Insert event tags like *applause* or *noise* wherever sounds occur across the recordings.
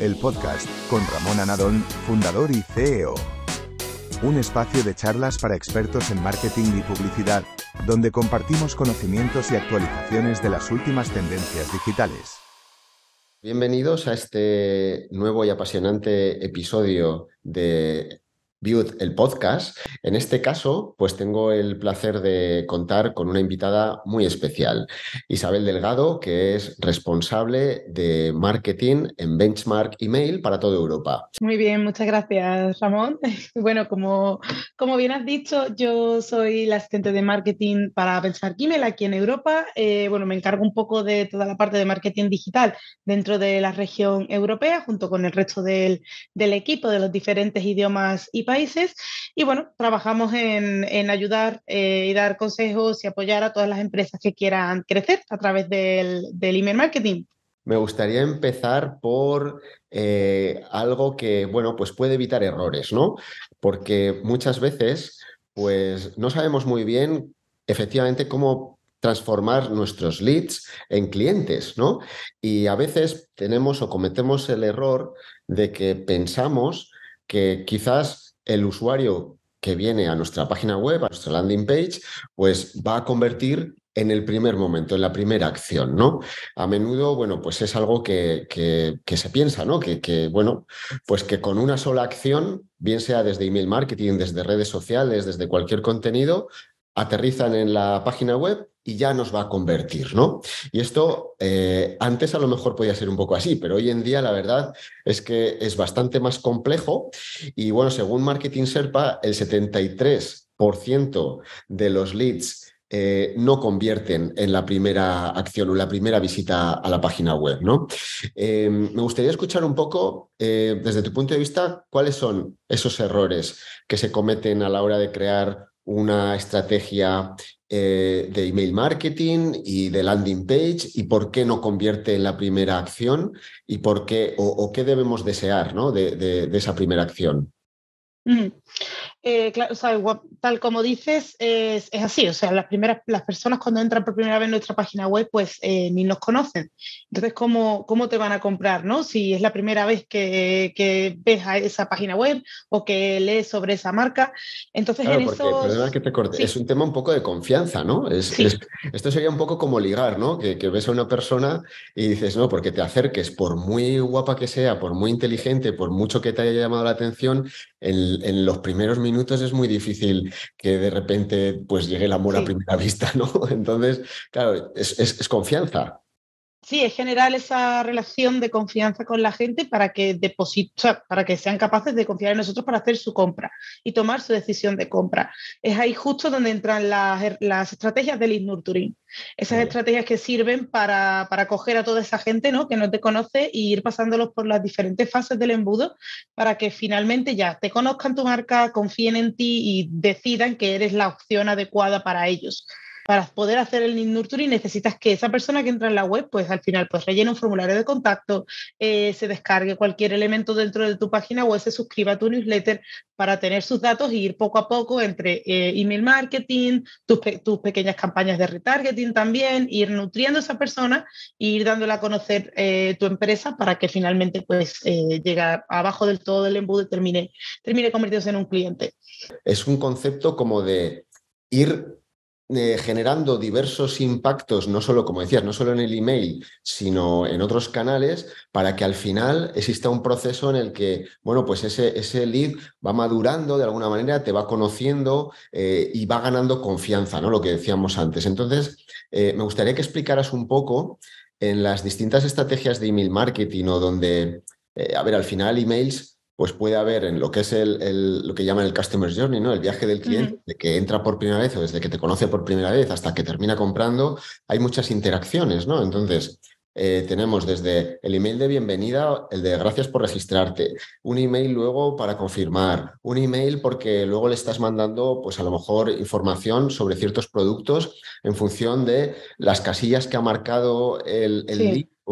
el podcast, con Ramón Anadón, fundador y CEO. Un espacio de charlas para expertos en marketing y publicidad, donde compartimos conocimientos y actualizaciones de las últimas tendencias digitales. Bienvenidos a este nuevo y apasionante episodio de View el podcast. En este caso, pues tengo el placer de contar con una invitada muy especial, Isabel Delgado, que es responsable de marketing en Benchmark Email para toda Europa. Muy bien, muchas gracias, Ramón. *laughs* Bueno, como, como bien has dicho, yo soy la asistente de marketing para Benchmark Email aquí en Europa. Eh, bueno, me encargo un poco de toda la parte de marketing digital dentro de la región europea, junto con el resto del, del equipo de los diferentes idiomas y países. Y bueno, trabajamos en, ayudar eh, y dar consejos y apoyar a todas las empresas que quieran crecer a través del, email marketing. Me gustaría empezar por eh, algo que, bueno, pues puede evitar errores, ¿no? Porque muchas veces, pues no sabemos muy bien efectivamente cómo transformar nuestros leads en clientes, ¿no? Y a veces tenemos o cometemos el error de que pensamos que quizás el usuario que viene a nuestra página web, a nuestra landing page, pues va a convertir en el primer momento, en la primera acción, ¿no? A menudo, bueno, pues es algo que, que, se piensa, ¿no? Que, que, bueno, pues que con una sola acción, bien sea desde email marketing, desde redes sociales, desde cualquier contenido, aterrizan en la página web y ya nos va a convertir, ¿no? Y esto eh, antes a lo mejor podía ser un poco así, pero hoy en día la verdad es que es bastante más complejo y bueno, según Marketing Serpa, el 73% de los leads eh, no convierten en la primera acción o la primera visita a la página web, ¿no? Em, me gustaría escuchar un poco, eh, desde tu punto de vista, cuáles son esos errores que se cometen a la hora de crear una estrategia eh, de email marketing y de landing page y por qué no convierte en la primera acción y por qué o, qué debemos desear de, esa primera acción. Eh, claro, o sea, tal como dices, es, así. O sea, las, primeras, las personas cuando entran por primera vez en nuestra página web, pues eh, ni nos conocen. Entonces, ¿cómo, ¿cómo te van a comprar, no? Si es la primera vez que, que ves a esa página web o que lees sobre esa marca. Entonces, Es un tema un poco de confianza, ¿no? Es, esto sería un poco como ligar, ¿no? Que, que ves a una persona y dices, no, porque te acerques, por muy guapa que sea, por muy inteligente, por mucho que te haya llamado la atención, en los primeros minutos minutos es muy difícil que de repente pues llegue el amor a primera *laughs* vista, ¿no? Entonces, claro, es confianza. Sí, es generar esa relación de confianza con la gente para que deposita, para que sean capaces de confiar en nosotros para hacer su compra y tomar su decisión de compra. Es ahí justo donde entran las, estrategias del e-nurturing. Esas estrategias que sirven para, para coger a toda esa gente ¿no? que no te conoce e ir pasándolos por las diferentes fases del embudo para que finalmente ya te conozcan tu marca, confíen en ti y decidan que eres la opción adecuada para ellos para poder hacer el nurturing necesitas que esa persona que entra en la web, pues al final, pues rellene un formulario de contacto, eh, se descargue cualquier elemento dentro de tu página web, se suscriba a tu newsletter para tener sus datos e ir poco a poco entre eh, email marketing, tus, pequeñas campañas de retargeting también, ir nutriendo a esa persona e ir dándole a conocer eh, tu empresa para que finalmente pues llegue abajo del todo del embudo y termine, termine convirtiéndose en un cliente. Es un concepto como de ir eh, generando diversos impactos, no solo, como decías, no solo en el email, sino en otros canales, para que al final exista un proceso en el que, bueno, pues ese, ese lead va madurando de alguna manera, te va conociendo eh, y va ganando confianza, ¿no? Lo que decíamos antes. Entonces, eh, me gustaría que explicaras un poco en las distintas estrategias de email marketing o donde, a ver, al final emails pues puede haber en lo que es el, lo que llaman el customer journey, ¿no? El viaje del cliente, de que entra por primera vez o desde que te conoce por primera vez hasta que termina comprando, hay muchas interacciones, ¿no? Entonces, eh, tenemos desde el email de bienvenida, el de gracias por registrarte, un email luego para confirmar, un email porque luego le estás mandando, pues a lo mejor, información sobre ciertos productos en función de las casillas que ha marcado el,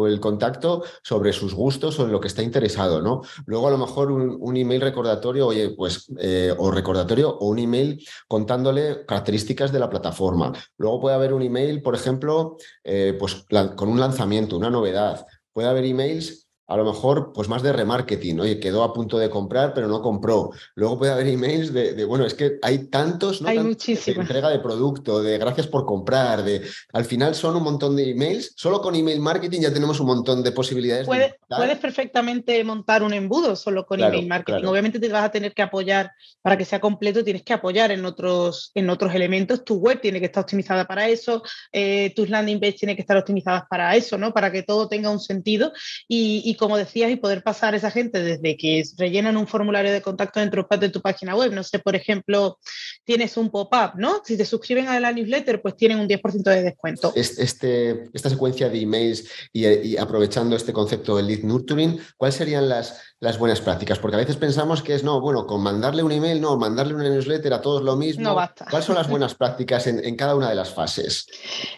el contacto sobre sus gustos o en lo que está interesado, ¿no? Luego a lo mejor un, email recordatorio, oye, pues, eh, o recordatorio o un email contándole características de la plataforma. Luego puede haber un email, por ejemplo, eh, pues, con un lanzamiento, una novedad. Puede haber emails a lo mejor pues más de remarketing, oye, quedó a punto de comprar pero no compró. Luego puede haber emails de, bueno, es que hay tantos, ¿no? Hay muchísimas. entrega de producto, de gracias por comprar, de al final son un montón de emails, solo con email marketing ya tenemos un montón de posibilidades. Puedes, perfectamente montar un embudo solo con email marketing. Obviamente te vas a tener que apoyar, para que sea completo tienes que apoyar en otros, en otros elementos, tu web tiene que estar optimizada para eso, eh, tus landing pages tienen que estar optimizadas para eso, ¿no? Para que todo tenga un sentido y como decías, y poder pasar a esa gente desde que rellenan un formulario de contacto dentro de tu página web. No sé, por ejemplo, tienes un pop-up, ¿no? Si te suscriben a la newsletter, pues tienen un 10% de descuento. Este, esta secuencia de emails y, aprovechando este concepto de lead nurturing, ¿cuáles serían las, buenas prácticas? Porque a veces pensamos que es, no, bueno, con mandarle un email, no, mandarle una newsletter a todos lo mismo. No basta. ¿Cuáles son las *laughs* buenas prácticas en cada una de las fases?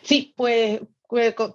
Sí, pues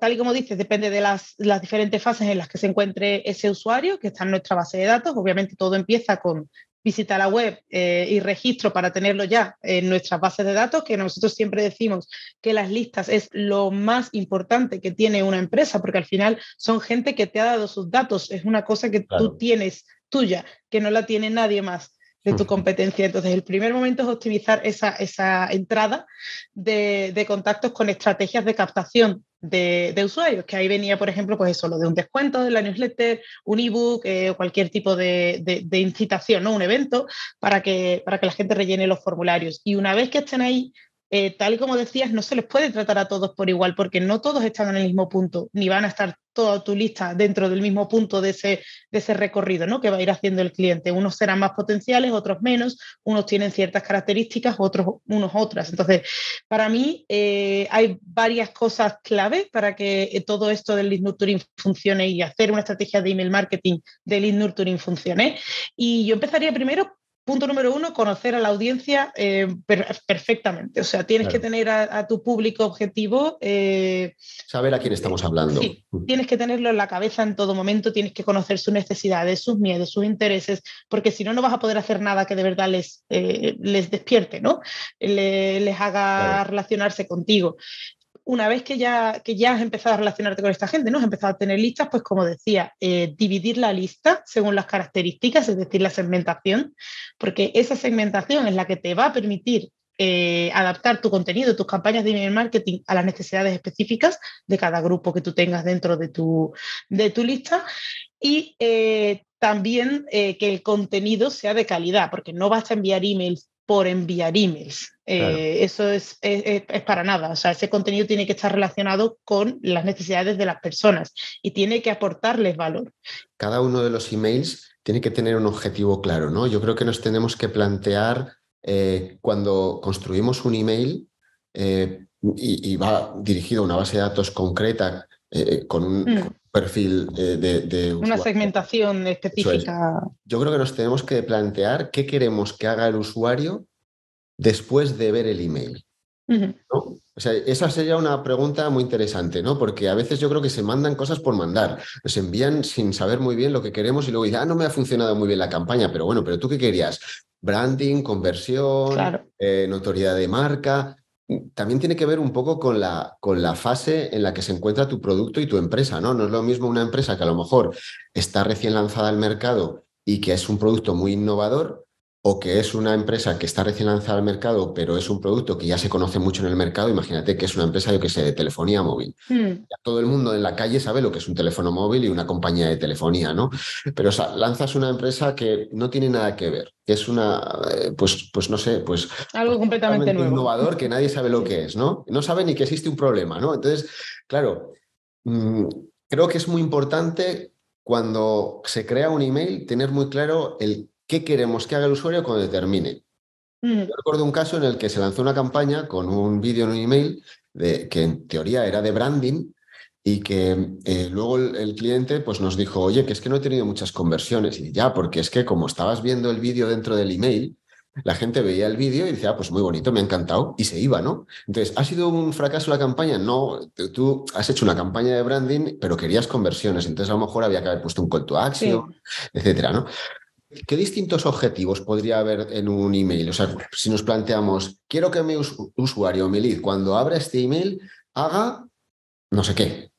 tal y como dices, depende de las, diferentes fases en las que se encuentre ese usuario, que está en nuestra base de datos. Obviamente todo empieza con visita a la web eh, y registro para tenerlo ya en nuestras bases de datos, que nosotros siempre decimos que las listas es lo más importante que tiene una empresa, porque al final son gente que te ha dado sus datos, es una cosa que tú tienes tuya, que no la tiene nadie más de tu competencia. Entonces, el primer momento es optimizar esa, entrada de, contactos con estrategias de captación de, usuarios, que ahí venía, por ejemplo, pues eso, lo de un descuento de la newsletter, un ebook, eh, o cualquier tipo de, de, incitación, ¿no? un evento, para que, para que la gente rellene los formularios. Y una vez que estén ahí, eh, tal y como decías, no se les puede tratar a todos por igual, porque no todos están en el mismo punto, ni van a estar toda tu lista dentro del mismo punto de ese, de ese recorrido ¿no? que va a ir haciendo el cliente. Unos serán más potenciales, otros menos, unos tienen ciertas características, otros unos otras. Entonces, para mí eh, hay varias cosas clave para que eh, todo esto del lead nurturing funcione y hacer una estrategia de email marketing del lead nurturing funcione. Y yo empezaría primero punto número uno, conocer a la audiencia eh, perfectamente. O sea, tienes que tener a, tu público objetivo. Eh, Saber a quién estamos eh, hablando. tienes que tenerlo en la cabeza en todo momento, tienes que conocer sus necesidades, sus miedos, sus intereses, porque si no, no vas a poder hacer nada que de verdad les, les despierte, ¿no? les haga relacionarse contigo una vez que ya, que ya has empezado a relacionarte con esta gente, ¿no? Has empezado a tener listas, pues como decía, eh, dividir la lista según las características, es decir, la segmentación, porque esa segmentación es la que te va a permitir eh, adaptar tu contenido, tus campañas de email marketing a las necesidades específicas de cada grupo que tú tengas dentro de tu, de tu lista y eh, también que el contenido sea de calidad, porque no vas a enviar emails por enviar emails. Eh, eso es, para nada. O sea, ese contenido tiene que estar relacionado con las necesidades de las personas y tiene que aportarles valor. Cada uno de los emails tiene que tener un objetivo claro, ¿no? Yo creo que nos tenemos que plantear eh, cuando construimos un email eh, y, va dirigido a una base de datos concreta, con un, mm perfil eh, de, Una segmentación específica. Yo creo que nos tenemos que plantear qué queremos que haga el usuario después de ver el email. O sea, esa sería una pregunta muy interesante, ¿no? Porque a veces yo creo que se mandan cosas por mandar, Se envían sin saber muy bien lo que queremos y luego dicen, ah, no me ha funcionado muy bien la campaña, pero bueno, pero tú qué querías? Branding, conversión, eh, notoriedad de marca. Mm, también tiene que ver un poco con la, con la fase en la que se encuentra tu producto y tu empresa, ¿no? No es lo mismo una empresa que a lo mejor está recién lanzada al mercado y que es un producto muy innovador o que es una empresa que está recién lanzada al mercado, pero es un producto que ya se conoce mucho en el mercado, imagínate que es una empresa, yo que sé, de telefonía móvil. Hmm. Todo el mundo en la calle sabe lo que es un teléfono móvil y una compañía de telefonía, ¿no? Pero sea, lanzas una empresa que no tiene nada que ver, es una, eh, pues, pues no sé, pues... Algo completamente nuevo. Innovador que nadie sabe lo que es, ¿no? No sabe ni que existe un problema, ¿no? Entonces, claro, mm, creo que es muy importante cuando se crea un email tener muy claro el qué queremos que haga el usuario cuando termine. Mm. Yo recuerdo un caso en el que se lanzó una campaña con un vídeo en un email que en teoría era de branding y que eh, luego el, cliente pues, nos dijo, oye, que es que no he tenido muchas conversiones. Y ya, porque es que como estabas viendo el vídeo dentro del email, la gente veía el vídeo y decía, ah, pues muy bonito, me ha encantado, y se iba, ¿no? Entonces, ¿ha sido un fracaso la campaña? No, tú has hecho una campaña de branding, pero querías conversiones, entonces a lo mejor había que haber puesto un call to action, etcétera, ¿no? ¿Qué distintos objetivos podría haber en un email? O sea, si nos planteamos, quiero que mi usuario, mi lead, cuando abra este email, haga no sé qué.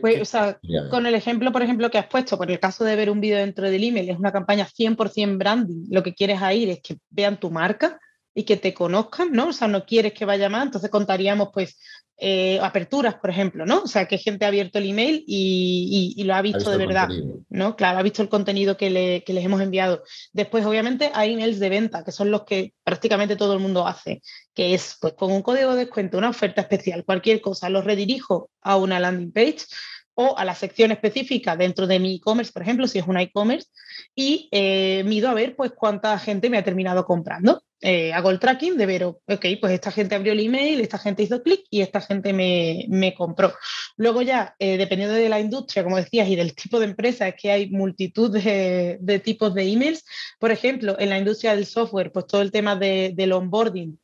Pues, o sea, con el ejemplo, por ejemplo, que has puesto, por el caso de ver un vídeo dentro del email, es una campaña 100% branding. Lo que quieres ahí es que vean tu marca y que te conozcan, ¿no? O sea, no quieres que vaya más. Entonces contaríamos, pues, eh, aperturas, por ejemplo, ¿no? O sea, que gente ha abierto el email y, lo ha visto, de verdad, ¿no? Claro, ha visto el contenido que, les hemos enviado. Después, obviamente, hay emails de venta, que son los que prácticamente todo el mundo hace, que es, pues, con un código de descuento, una oferta especial, cualquier cosa, lo redirijo a una landing page o a la sección específica dentro de mi e-commerce, por ejemplo, si es un e-commerce, y eh, mido a ver pues cuánta gente me ha terminado comprando. Eh, hago el tracking de ver, ok, pues esta gente abrió el email, esta gente hizo clic y esta gente me, compró. Luego ya, eh, dependiendo de la industria, como decías, y del tipo de empresa, es que hay multitud de, tipos de emails. Por ejemplo, en la industria del software, pues todo el tema de, del onboarding,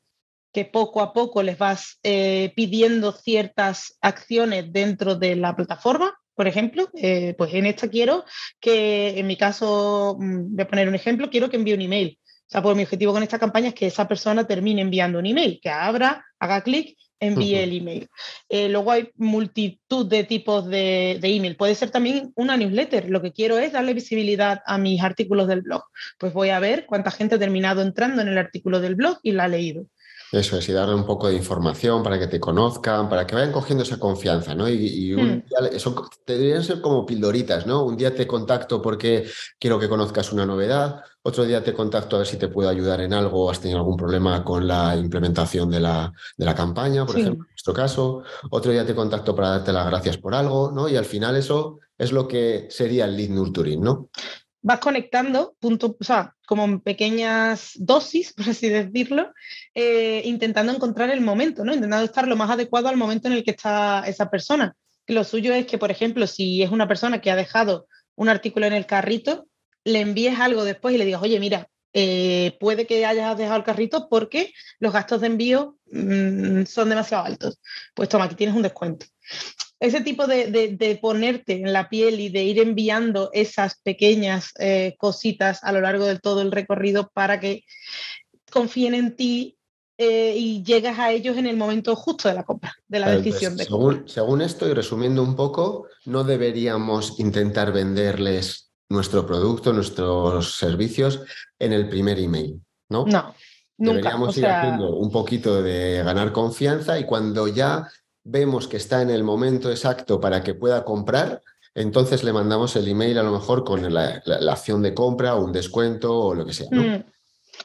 que poco a poco les vas eh, pidiendo ciertas acciones dentro de la plataforma, por ejemplo, pues en esta quiero que, en mi caso, mm, voy a poner un ejemplo, quiero que envíe un email. O sea, pues mi objetivo con esta campaña es que esa persona termine enviando un email, que abra, haga clic, envíe el email. Eh, luego hay multitud de tipos de, de, email. Puede ser también una newsletter. Lo que quiero es darle visibilidad a mis artículos del blog. Pues voy a ver cuánta gente ha terminado entrando en el artículo del blog y la ha leído. Eso es, y darle un poco de información para que te conozcan, para que vayan cogiendo esa confianza, ¿no? Y, hmm. eso deberían ser como pildoritas, ¿no? Un día te contacto porque quiero que conozcas una novedad, otro día te contacto a ver si te puedo ayudar en algo, has tenido algún problema con la implementación de la, de la campaña, por ejemplo, en nuestro caso, otro día te contacto para darte las gracias por algo, ¿no? Y al final eso es lo que sería el lead nurturing, ¿no? vas conectando, punto, o sea, como en pequeñas dosis, por así decirlo, eh, intentando encontrar el momento, ¿no? Intentando estar lo más adecuado al momento en el que está esa persona. Lo suyo es que, por ejemplo, si es una persona que ha dejado un artículo en el carrito, le envíes algo después y le digas, oye, mira, eh, puede que hayas dejado el carrito porque los gastos de envío mm, son demasiado altos. Pues toma, aquí tienes un descuento ese tipo de, ponerte en la piel y de ir enviando esas pequeñas eh, cositas a lo largo de todo el recorrido para que confíen en ti eh, y llegas a ellos en el momento justo de la compra, de la pues, decisión. de según, compra. según esto, y resumiendo un poco, no deberíamos intentar venderles nuestro producto, nuestros servicios en el primer email, ¿no? No. Deberíamos ir haciendo un poquito de ganar confianza y cuando ya vemos que está en el momento exacto para que pueda comprar, entonces le mandamos el email a lo mejor con la, acción de compra o un descuento o lo que sea. Mm.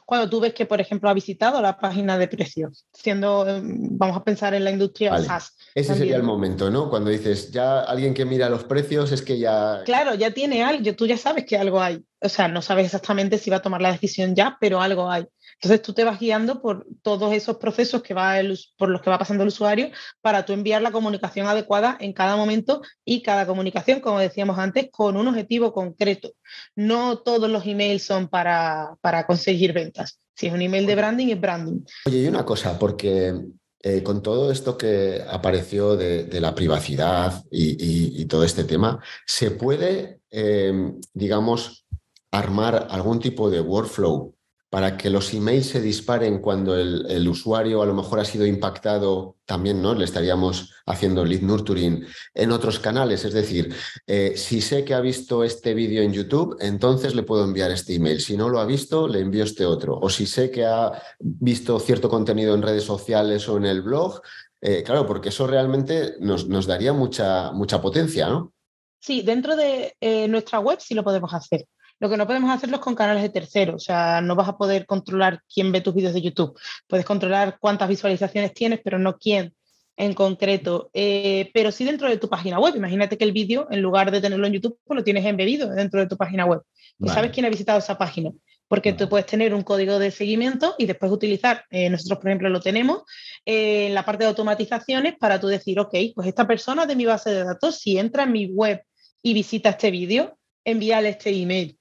Cuando tú ves que, por ejemplo, ha visitado la página de precios, siendo, mm, vamos a pensar en la industria SaaS. Ese sería el momento, ¿no? Cuando dices, ya alguien que mira los precios es que ya... Claro, ya tiene algo, tú ya sabes que algo hay. O sea, no sabes exactamente si va a tomar la decisión ya, pero algo hay. Entonces tú te vas guiando por todos esos procesos que va por los que va pasando el usuario para tú enviar la comunicación adecuada en cada momento y cada comunicación, como decíamos antes, con un objetivo concreto. No todos los emails son para, para conseguir ventas. Si es un email de branding, es branding. Oye, y una cosa, porque eh, con todo esto que apareció de, la privacidad y, todo este tema, ¿se puede, eh, digamos, armar algún tipo de workflow para que los emails se disparen cuando el, usuario a lo mejor ha sido impactado, también ¿no? le estaríamos haciendo lead nurturing en otros canales. Es decir, eh, si sé que ha visto este vídeo en YouTube, entonces le puedo enviar este email. Si no lo ha visto, le envío este otro. O si sé que ha visto cierto contenido en redes sociales o en el blog, eh, claro, porque eso realmente nos, daría mucha, mucha potencia, ¿no? Sí, dentro de eh, nuestra web sí lo podemos hacer. Lo que no podemos hacerlo es con canales de terceros, o sea, no vas a poder controlar quién ve tus vídeos de YouTube. Puedes controlar cuántas visualizaciones tienes, pero no quién en concreto, eh, pero sí dentro de tu página web. Imagínate que el vídeo, en lugar de tenerlo en YouTube, pues lo tienes embebido dentro de tu página web. Y sabes quién ha visitado esa página, porque tú puedes tener un código de seguimiento y después utilizar, eh, nosotros por ejemplo lo tenemos, eh, en la parte de automatizaciones para tú decir, ok, pues esta persona de mi base de datos, si entra en mi web y visita este vídeo, envíale este email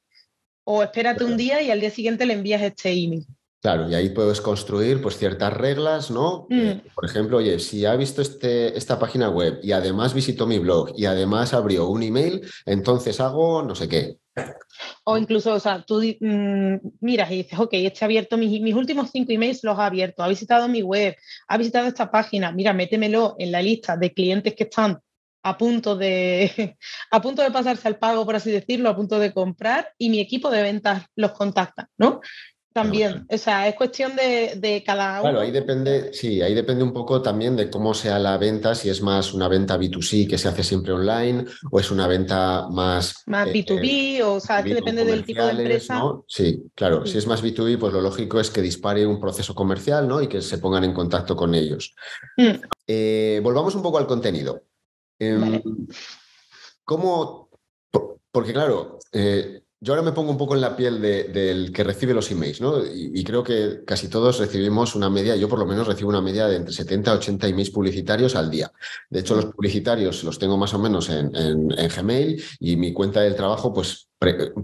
o espérate un día y al día siguiente le envías este email. Claro, y ahí puedes construir pues, ciertas reglas, ¿no? Mm. Eh, por ejemplo, oye, si ha visto este, esta página web y además visitó mi blog y además abrió un email, entonces hago no sé qué. O incluso, o sea, tú mm, miras y dices, ok, este ha abierto mis, mis, últimos cinco emails, los ha abierto, ha visitado mi web, ha visitado esta página, mira, métemelo en la lista de clientes que están a punto, de, *laughs* a punto de pasarse al pago, por así decirlo, a punto de comprar, y mi equipo de ventas los contacta, ¿no? También, o sea, es cuestión de, cada uno. Claro, ahí depende, sí, ahí depende un poco también de cómo sea la venta, si es más una venta B2C que se hace siempre online o es una venta más... Más B2B, eh, o, sea, que depende del tipo de empresa. Sí, claro, si es más B2B, pues lo lógico es que dispare un proceso comercial, ¿no? Y que se pongan en contacto con ellos. Mm. Eh, volvamos un poco al contenido. Em, ¿Cómo? Porque claro, eh, yo ahora me pongo un poco en la piel del que recibe los emails, ¿no? Y, creo que casi todos recibimos una media, yo por lo menos recibo una media de entre 70 a 80 emails publicitarios al día. De hecho, los publicitarios los tengo más o menos en, Gmail y mi cuenta del trabajo, pues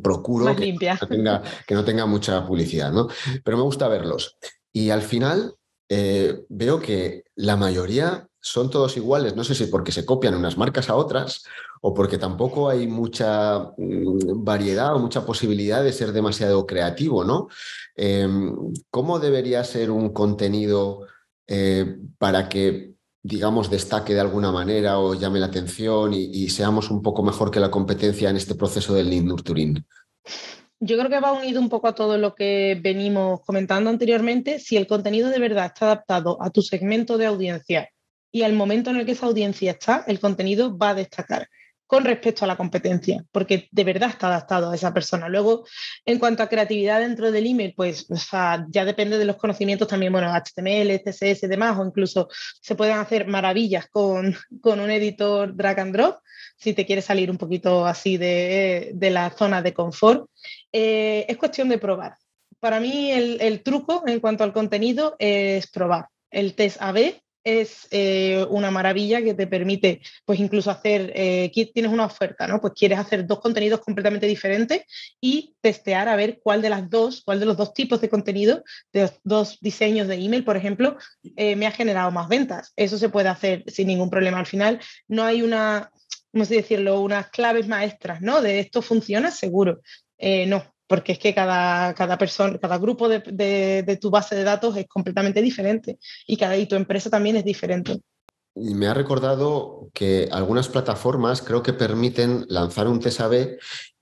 procuro que, No tenga, mucha publicidad, ¿no? Pero me gusta verlos. Y al final eh, veo que la mayoría son todos iguales. No sé si porque se copian unas marcas a otras o porque tampoco hay mucha mm, variedad o mucha posibilidad de ser demasiado creativo, ¿no? Em, ¿Cómo debería ser un contenido eh, para que digamos, destaque de alguna manera o llame la atención y, y, seamos un poco mejor que la competencia en este proceso del lead nurturing? Yo creo que va unido un poco a todo lo que venimos comentando anteriormente. Si el contenido de verdad está adaptado a tu segmento de audiencia y al momento en el que esa audiencia está, el contenido va a destacar con respecto a la competencia, porque de verdad está adaptado a esa persona. Luego, en cuanto a creatividad dentro del email, pues ya depende de los conocimientos también, bueno, HTML, CSS demás, o incluso se pueden hacer maravillas con, un editor drag and drop, si te quieres salir un poquito así de, la zona de confort. Eh, es cuestión de probar. Para mí el, el truco en cuanto al contenido es probar el test AB es eh, una maravilla que te permite, pues incluso hacer, eh, tienes una oferta, ¿no? Pues quieres hacer dos contenidos completamente diferentes y testear a ver cuál de las dos, cuál de los dos tipos de contenido, de los dos diseños de email, por ejemplo, eh, me ha generado más ventas. Eso se puede hacer sin ningún problema. Al final no hay una, ¿cómo se decirlo?, unas claves maestras, ¿no? De esto funciona seguro. Eh, no, porque es que cada, cada persona, cada grupo de, tu base de datos es completamente diferente y cada y tu empresa también es diferente. Y me ha recordado que algunas plataformas creo que permiten lanzar un TSAB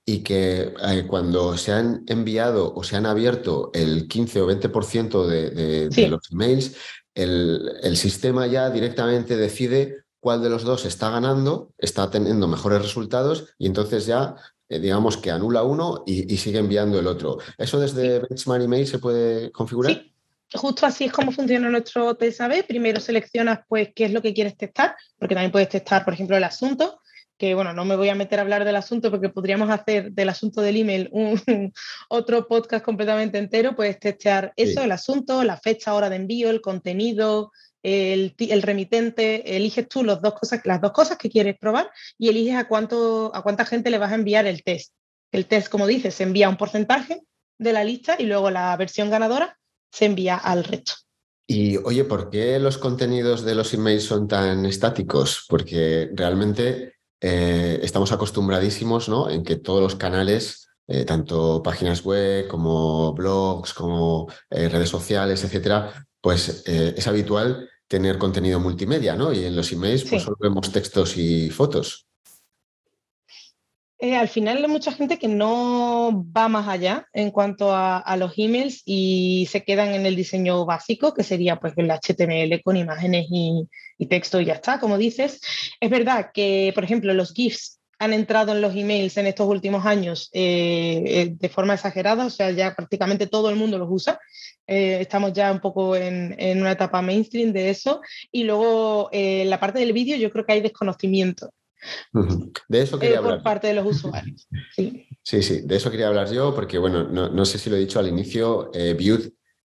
y que eh, cuando se han enviado o se han abierto el 15 o 20% de, los emails, el, el sistema ya directamente decide cuál de los dos está ganando, está teniendo mejores resultados y entonces ya eh, digamos que anula uno y, sigue enviando el otro. ¿Eso desde Benchmark Email se puede configurar? Sí. Justo así es como funciona nuestro TSAB. Primero seleccionas pues qué es lo que quieres testar, porque también puedes testar, por ejemplo, el asunto, que bueno, no me voy a meter a hablar del asunto porque podríamos hacer del asunto del email un, otro podcast completamente entero, puedes testear eso, el asunto, la fecha, hora de envío, el contenido, el, remitente, eliges tú las dos cosas que quieres probar y eliges a, cuánto, a cuánta gente le vas a enviar el test. El test, como dices, se envía un porcentaje de la lista y luego la versión ganadora se envía al resto. Y oye, ¿por qué los contenidos de los emails son tan estáticos? Porque realmente eh, estamos acostumbradísimos ¿no? en que todos los canales, eh, tanto páginas web como blogs, como eh, redes sociales, etcétera, pues es habitual tener contenido multimedia, ¿no? Y en los emails pues solo vemos textos y fotos. Eh, al final hay mucha gente que no va más allá en cuanto a, los emails y se quedan en el diseño básico, que sería pues el HTML con imágenes y, y texto y ya está, como dices. Es verdad que, por ejemplo, los GIFs han entrado en los emails en estos últimos años eh, eh, de forma exagerada, o sea, ya prácticamente todo el mundo los usa. Eh, estamos ya un poco en, una etapa mainstream de eso. Y luego, la parte del vídeo, yo creo que hay desconocimiento. De eso quería hablar. Por parte de los usuarios. Sí. sí, de eso quería hablar yo, porque, bueno, no, no sé si lo he dicho al inicio, view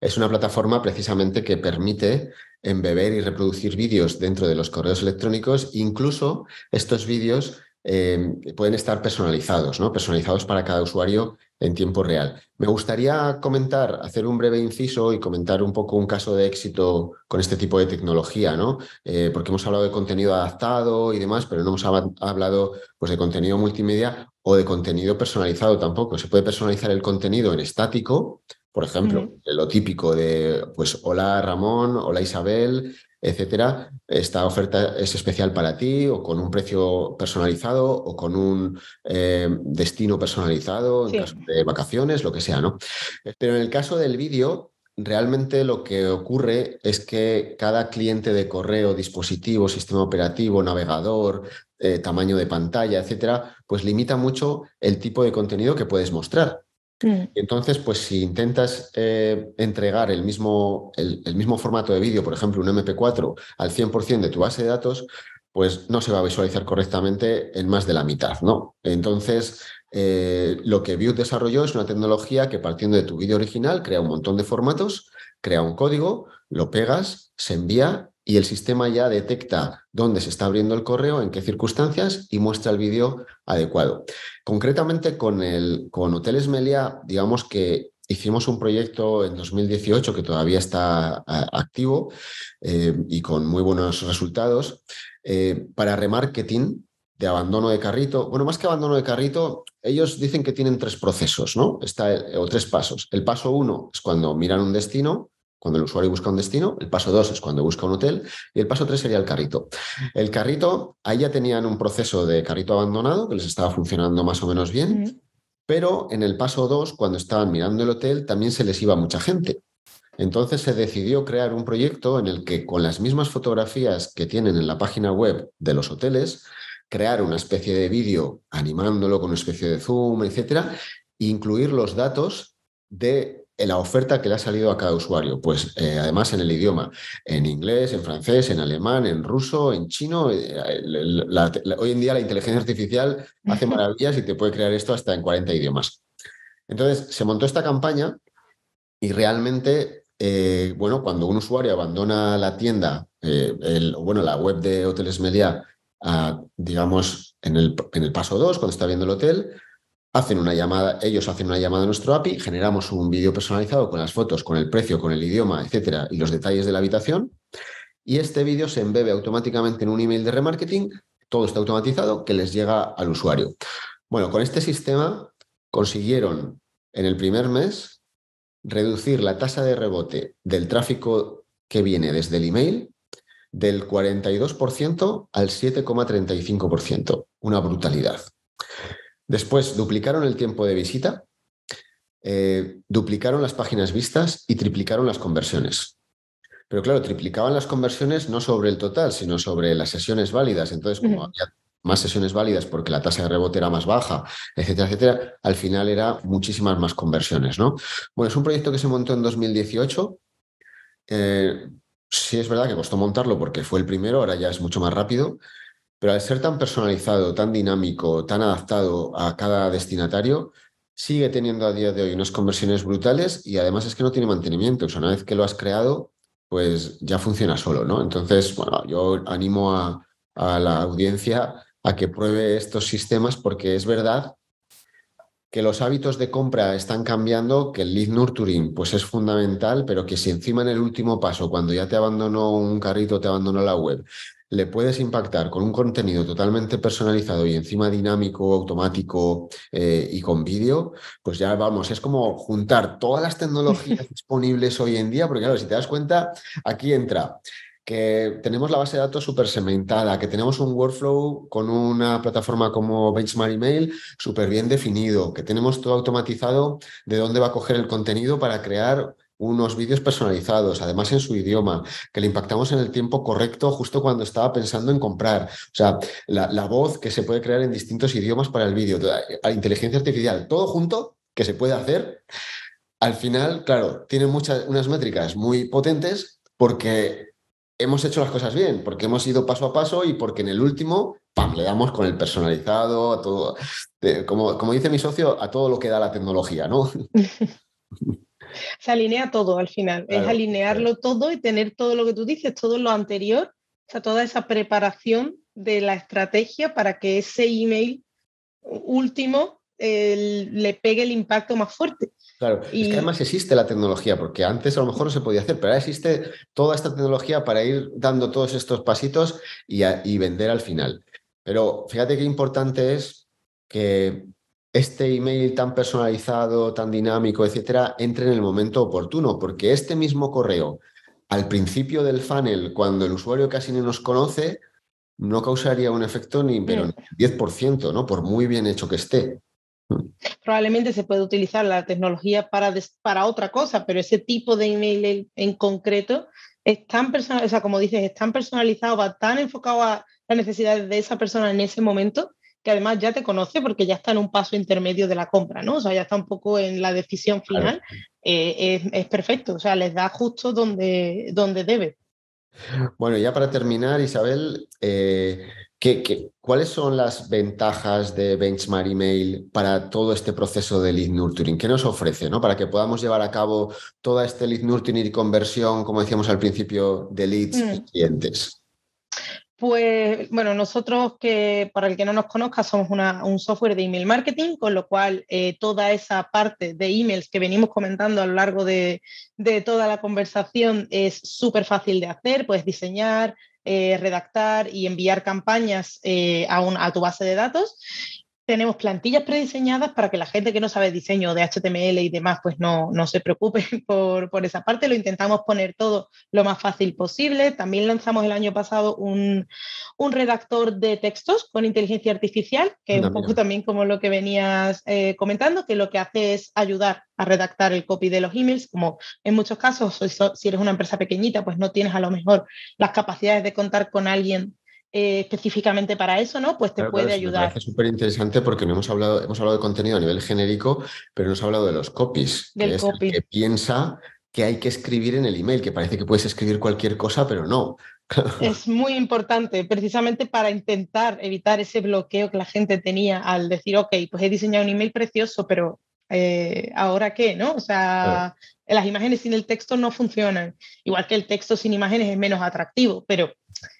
es una plataforma precisamente que permite embeber y reproducir vídeos dentro de los correos electrónicos. Incluso estos vídeos eh, pueden estar personalizados, ¿no? Personalizados para cada usuario en tiempo real. Me gustaría comentar, hacer un breve inciso y comentar un poco un caso de éxito con este tipo de tecnología, ¿no? Eh, porque hemos hablado de contenido adaptado y demás, pero no hemos hablado pues, de contenido multimedia o de contenido personalizado tampoco. Se puede personalizar el contenido en estático, por ejemplo, lo típico de, pues, hola Ramón, hola Isabel, etcétera, esta oferta es especial para ti o con un precio personalizado o con un eh, destino personalizado, en caso de vacaciones, lo que sea, ¿no? Pero en el caso del vídeo, realmente lo que ocurre es que cada cliente de correo, dispositivo, sistema operativo, navegador, eh, tamaño de pantalla, etcétera, pues limita mucho el tipo de contenido que puedes mostrar. Mm. Entonces, pues si intentas eh, entregar el mismo, el, mismo formato de vídeo, por ejemplo, un MP4, al 100% de tu base de datos, pues no se va a visualizar correctamente en más de la mitad, ¿no? Entonces, eh, lo que View desarrolló es una tecnología que partiendo de tu vídeo original crea un montón de formatos, crea un código, lo pegas, se envía y el sistema ya detecta dónde se está abriendo el correo, en qué circunstancias y muestra el vídeo adecuado. Concretamente con, el, con Hoteles Melia, digamos que hicimos un proyecto en 2018 que todavía está eh, activo eh, y con muy buenos resultados eh, para remarketing de abandono de carrito. Bueno, más que abandono de carrito, ellos dicen que tienen tres procesos, ¿no? o tres pasos. El paso uno es cuando miran un destino, cuando el usuario busca un destino, el paso dos es cuando busca un hotel y el paso 3 sería el carrito. El carrito, ahí ya tenían un proceso de carrito abandonado que les estaba funcionando más o menos bien, pero en el paso 2, cuando estaban mirando el hotel, también se les iba mucha gente. Entonces se decidió crear un proyecto en el que con las mismas fotografías que tienen en la página web de los hoteles, crear una especie de vídeo animándolo con una especie de zoom, etcétera, incluir los datos de la oferta que le ha salido a cada usuario. Pues eh, además en el idioma, en inglés, en francés, en alemán, en ruso, en chino. Eh, hoy en día la inteligencia artificial hace *laughs* maravillas y te puede crear esto hasta en 40 idiomas. Entonces se montó esta campaña y realmente, eh, bueno, cuando un usuario abandona la tienda, bueno, la web de Hoteles Media... Ah, digamos, en el, en el paso 2, cuando está viendo el hotel, hacen una llamada, ellos hacen una llamada a nuestro API, generamos un vídeo personalizado con las fotos, con el precio, con el idioma, etcétera, y los detalles de la habitación. Y este vídeo se embebe automáticamente en un email de remarketing, todo está automatizado, que les llega al usuario. Bueno, con este sistema consiguieron en el primer mes reducir la tasa de rebote del tráfico que viene desde el email del 42% al 7,35%, una brutalidad. Después duplicaron el tiempo de visita, eh, duplicaron las páginas vistas y triplicaron las conversiones. Pero claro, triplicaban las conversiones no sobre el total, sino sobre las sesiones válidas. Entonces, como había más sesiones válidas porque la tasa de rebote era más baja, etcétera, etcétera, al final era muchísimas más conversiones, ¿no? Bueno, es un proyecto que se montó en 2018. Eh, sí es verdad que costó montarlo porque fue el primero, ahora ya es mucho más rápido, pero al ser tan personalizado, tan dinámico, tan adaptado a cada destinatario, sigue teniendo a día de hoy unas conversiones brutales y además es que no tiene mantenimiento. O una vez que lo has creado, pues ya funciona solo, ¿no? Entonces, bueno, yo animo a, la audiencia a que pruebe estos sistemas porque es verdad que los hábitos de compra están cambiando, que el lead nurturing pues es fundamental, pero que si encima en el último paso, cuando ya te abandonó un carrito, te abandonó la web, le puedes impactar con un contenido totalmente personalizado y encima dinámico, automático eh, y con vídeo, pues ya vamos, es como juntar todas las tecnologías *laughs* disponibles hoy en día, porque claro, si te das cuenta, aquí entra que tenemos la base de datos súper segmentada, que tenemos un workflow con una plataforma como Benchmark Email súper bien definido, que tenemos todo automatizado de dónde va a coger el contenido para crear unos vídeos personalizados, además en su idioma, que le impactamos en el tiempo correcto justo cuando estaba pensando en comprar. O sea, la, voz que se puede crear en distintos idiomas para el vídeo, la inteligencia artificial, todo junto que se puede hacer. Al final, claro, tiene muchas, unas métricas muy potentes porque hemos hecho las cosas bien, porque hemos ido paso a paso y porque en el último, ¡pam!, le damos con el personalizado, a todo, como, como dice mi socio, a todo lo que da la tecnología, ¿no? *laughs* se alinea todo al final. es alinearlo todo y tener todo lo que tú dices, todo lo anterior, o sea, toda esa preparación de la estrategia para que ese email último le pegue el impacto más fuerte. Claro, y... además existe la tecnología, porque antes a lo mejor no se podía hacer, pero ahora existe toda esta tecnología para ir dando todos estos pasitos y, y vender al final. Pero fíjate qué importante es que este email tan personalizado, tan dinámico, etcétera, entre en el momento oportuno, porque este mismo correo, al principio del funnel, cuando el usuario casi no nos conoce, no causaría un efecto ni pero 10%, ¿no? Por muy bien hecho que esté. Probablemente se puede utilizar la tecnología para, para otra cosa, pero ese tipo de email en, concreto es tan personal, o sea, como dices, es tan personalizado, va tan enfocado a las necesidades de esa persona en ese momento que además ya te conoce porque ya está en un paso intermedio de la compra, ¿no? O sea, ya está un poco en la decisión final, eh, es, perfecto, o sea, les da justo donde, donde debe. Bueno, ya para terminar, Isabel, eh, cuáles son las ventajas de Benchmark Email para todo este proceso de lead nurturing? ¿Qué nos ofrece ¿no? para que podamos llevar a cabo toda este lead nurturing y conversión, como decíamos al principio, de leads y mm. clientes? Pues bueno, nosotros que para el que no nos conozca somos un software de email marketing, con lo cual eh, toda esa parte de emails que venimos comentando a lo largo de, toda la conversación es súper fácil de hacer, puedes diseñar, eh, redactar y enviar campañas eh, a, a, tu base de datos tenemos plantillas prediseñadas para que la gente que no sabe diseño de HTML y demás, pues no, no se preocupe *laughs* por, esa parte. Lo intentamos poner todo lo más fácil posible. También lanzamos el año pasado un, redactor de textos con inteligencia artificial, que es un poco también como lo que venías eh, comentando, que lo que hace es ayudar a redactar el copy de los emails, como en muchos casos, si eres una empresa pequeñita, pues no tienes a lo mejor las capacidades de contar con alguien eh, específicamente para eso, ¿no? Pues te puede ayudar. es súper interesante porque no hemos hablado, hemos hablado de contenido a nivel genérico, pero no hemos hablado de los copies. Es que piensa que hay que escribir en el email, que parece que puedes escribir cualquier cosa, pero no. *laughs* es muy importante, precisamente para intentar evitar ese bloqueo que la gente tenía al decir, ok, pues he diseñado un email precioso, pero eh, ahora qué, ¿no? O sea, las imágenes sin el texto no funcionan, igual que el texto sin imágenes es menos atractivo, pero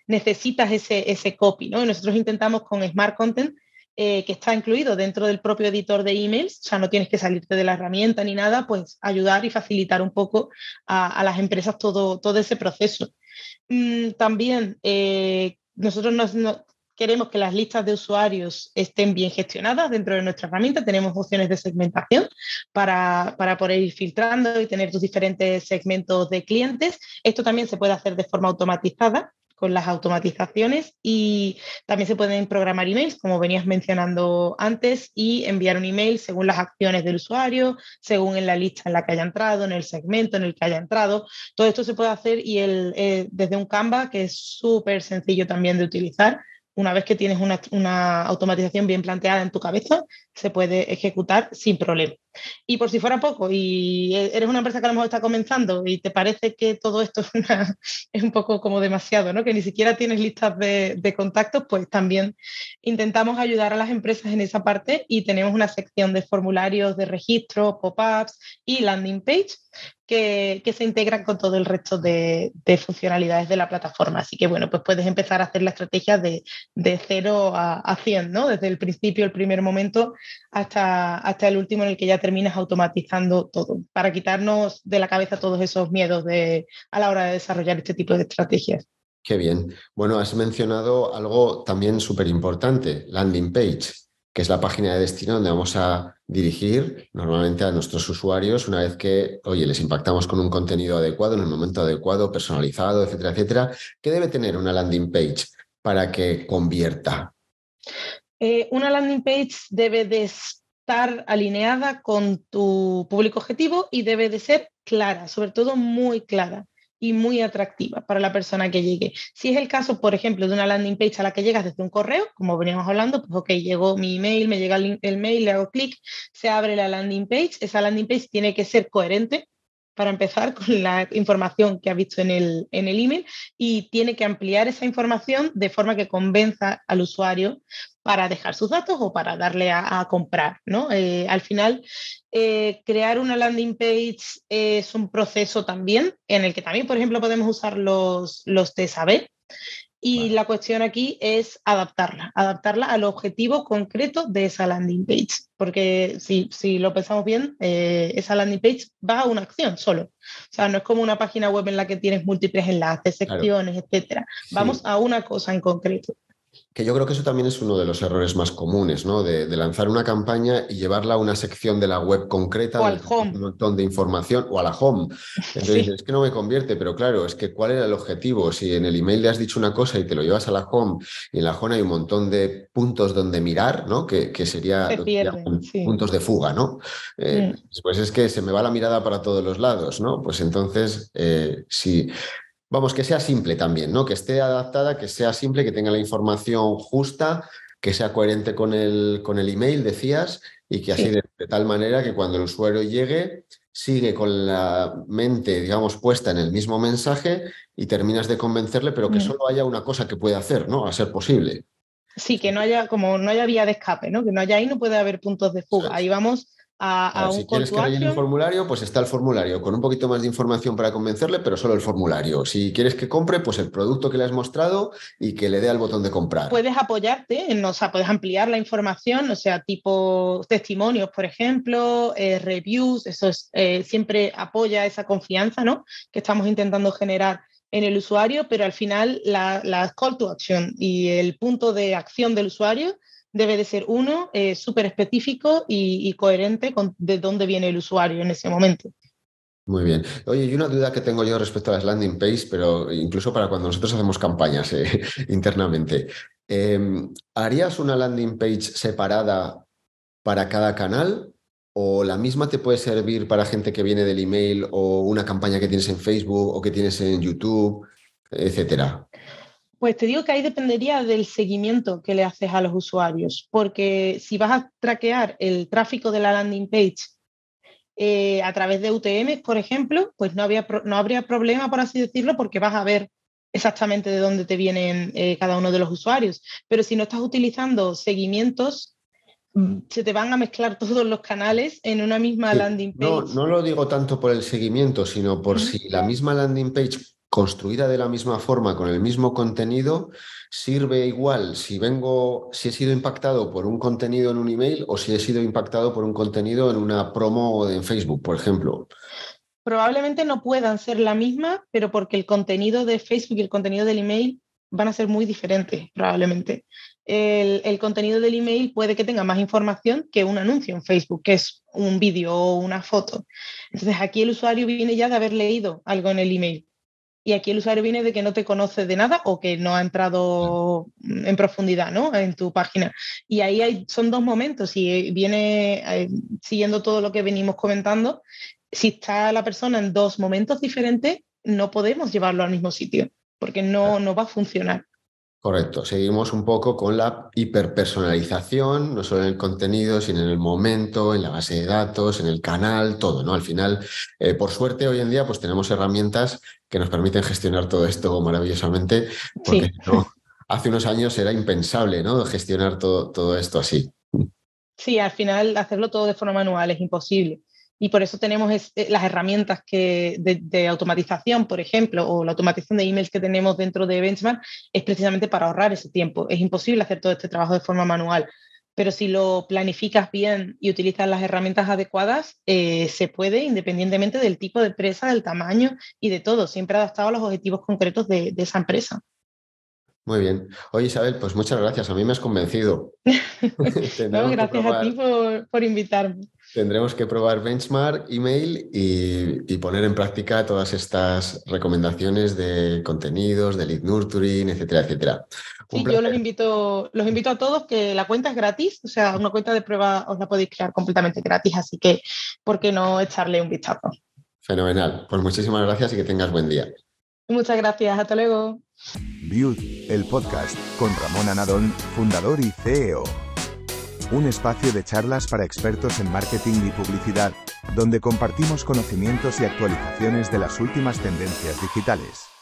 necesitas ese, copy, ¿no? Y nosotros intentamos con Smart Content eh, que está incluido dentro del propio editor de emails, o sea, no tienes que salirte de la herramienta ni nada, pues ayudar y facilitar un poco a, las empresas todo, todo ese proceso. Mm, también eh, nosotros queremos que las listas de usuarios estén bien gestionadas dentro de nuestra herramienta, tenemos opciones de segmentación para, para poder ir filtrando y tener tus diferentes segmentos de clientes. Esto también se puede hacer de forma automatizada con las automatizaciones y también se pueden programar emails, como venías mencionando antes, y enviar un email según las acciones del usuario, según en la lista en la que haya entrado, en el segmento en el que haya entrado. Todo esto se puede hacer y el, eh, desde un Canva, que es súper sencillo también de utilizar. Una vez que tienes una, una automatización bien planteada en tu cabeza, se puede ejecutar sin problema. Y por si fuera poco, y e, eres una empresa que a lo mejor está comenzando y te parece que todo esto es, *laughs* un poco como demasiado, ¿no? que ni siquiera tienes listas de, contactos, pues también intentamos ayudar a las empresas en esa parte y tenemos una sección de formularios de registro, pop-ups y landing page que, se integran con todo el resto de, funcionalidades de la plataforma. Así que, bueno, pues puedes empezar a hacer la estrategia de, cero a, a 100, ¿no? Desde el principio, el primer momento, hasta, hasta el último en el que ya terminas automatizando todo, para quitarnos de la cabeza todos esos miedos de, a la hora de desarrollar este tipo de estrategias. Qué bien. Bueno, has mencionado algo también súper importante, landing page, que es la página de destino donde vamos a dirigir normalmente a nuestros usuarios una vez que, oye, les impactamos con un contenido adecuado, en el momento adecuado, personalizado, etcétera, etcétera. ¿Qué debe tener una landing page para que convierta? Eh, una landing page debe de estar alineada con tu público objetivo y debe de ser clara, sobre todo muy clara y muy atractiva para la persona que llegue. Si es el caso, por ejemplo, de una landing page a la que llegas desde un correo, como veníamos hablando, pues ok, llegó mi email, me llega el, el mail, le hago clic, se abre la landing page, esa landing page tiene que ser coherente para empezar con la información que ha visto en el, en el email y tiene que ampliar esa información de forma que convenza al usuario para dejar sus datos o para darle a, comprar. ¿no? Eh, al final, eh, crear una landing page es un proceso también en el que también, por ejemplo, podemos usar los, los de saber y la cuestión aquí es adaptarla, adaptarla al objetivo concreto de esa landing page. Porque si, lo pensamos bien, eh, esa landing page va a una acción solo. O sea, no es como una página web en la que tienes múltiples enlaces, secciones, etcétera. Vamos a una cosa en concreto que yo creo que eso también es uno de los errores más comunes, ¿no? De, lanzar una campaña y llevarla a una sección de la web concreta, o un montón de información, o a la home. Entonces, es que no me convierte, pero claro, es que ¿cuál era el objetivo? Si en el email le has dicho una cosa y te lo llevas a la home, y en la home hay un montón de puntos donde mirar, ¿no? Que, que sería puntos de fuga, ¿no? Pues es que se me va la mirada para todos los lados, ¿no? Pues entonces, sí... Eh, si vamos, que sea simple también, ¿no? Que esté adaptada, que sea simple, que tenga la información justa, que sea coherente con el, con el email, decías, y que así de, tal manera que cuando el usuario llegue, sigue con la mente, digamos, puesta en el mismo mensaje y terminas de convencerle, pero que solo haya una cosa que puede hacer, ¿no? A ser posible. Sí, que no haya, como no haya vía de escape, ¿no? Que no haya ahí, no puede haber puntos de fuga. Ahí vamos si quieres que un formulario, pues está el formulario, con un poquito más de información para convencerle, pero solo el formulario. Si quieres que compre, pues el producto que le has mostrado y que le dé al botón de comprar. Puedes apoyarte, en, o sea, puedes ampliar la información, o sea, tipo testimonios, por ejemplo, eh, reviews, eso es, eh, siempre apoya esa confianza ¿no? que estamos intentando generar en el usuario, pero al final la, la, call to action y el punto de acción del usuario debe de ser uno eh, súper específico y, coherente con de dónde viene el usuario en ese momento. Muy bien. Oye, y una duda que tengo yo respecto a las landing pages, pero incluso para cuando nosotros hacemos campañas eh, *laughs* internamente. Em, ¿Harías una landing page separada para cada canal o la misma te puede servir para gente que viene del email o una campaña que tienes en Facebook o que tienes en YouTube, etcétera? Pues te digo que ahí dependería del seguimiento que le haces a los usuarios, porque si vas a traquear el tráfico de la landing page eh, a través de UTM, por ejemplo, pues no, no habría problema, por así decirlo, porque vas a ver exactamente de dónde te vienen eh, cada uno de los usuarios. Pero si no estás utilizando seguimientos, mm, se te van a mezclar *laughs* todos los canales en una misma landing page. no lo digo tanto por el seguimiento, sino por si la misma landing page construida de la misma forma, con el mismo contenido, sirve igual si vengo, si he sido impactado por un contenido en un email o si he sido impactado por un contenido en una promo o en Facebook, por ejemplo. Probablemente no puedan ser la misma, pero porque el contenido de Facebook y el contenido del email van a ser muy diferentes, probablemente. El, el contenido del email puede que tenga más información que un anuncio en Facebook, que es un vídeo o una foto. Entonces, aquí el usuario viene ya de haber leído algo en el email y aquí el usuario viene de que no te conoce de nada o que no ha entrado en profundidad ¿no? en tu página. Y ahí hay, son dos momentos. y eh, viene eh, siguiendo todo lo que venimos comentando, si está la persona en dos momentos diferentes, no podemos llevarlo al mismo sitio porque no, no va a funcionar. Correcto, seguimos un poco con la hiperpersonalización, no solo en el contenido, sino en el momento, en la base de datos, en el canal, todo, ¿no? Al final, eh, por suerte, hoy en día, pues tenemos herramientas que nos permiten gestionar todo esto maravillosamente, porque hace unos años era impensable, ¿no? Gestionar todo, todo esto así. Sí, al final hacerlo todo de forma manual es imposible y por eso tenemos eh, las herramientas que de, automatización, por ejemplo, o la automatización de emails que tenemos dentro de Benchmark, es precisamente para ahorrar ese tiempo. Es imposible hacer todo este trabajo de forma manual, pero si lo planificas bien y utilizas las herramientas adecuadas, eh, se puede independientemente del tipo de empresa, del tamaño y de todo, siempre adaptado a los objetivos concretos de, esa empresa. Muy bien. Oye, Isabel, pues muchas gracias. A mí me has convencido. *laughs* *laughs* gracias a ti por invitarme. Tendremos que probar benchmark, email y, poner en práctica todas estas recomendaciones de contenidos, de lead nurturing, etcétera, etcétera. sí, yo los invito, los invito a todos que la cuenta es gratis, o sea, una cuenta de prueba os la podéis crear completamente gratis, así que, ¿por qué no echarle un vistazo? Fenomenal. Pues muchísimas gracias y que tengas buen día. Muchas gracias, hasta luego. View el podcast con Ramón Anadón, fundador y CEO un espacio de charlas para expertos en marketing y publicidad, donde compartimos conocimientos y actualizaciones de las últimas tendencias digitales.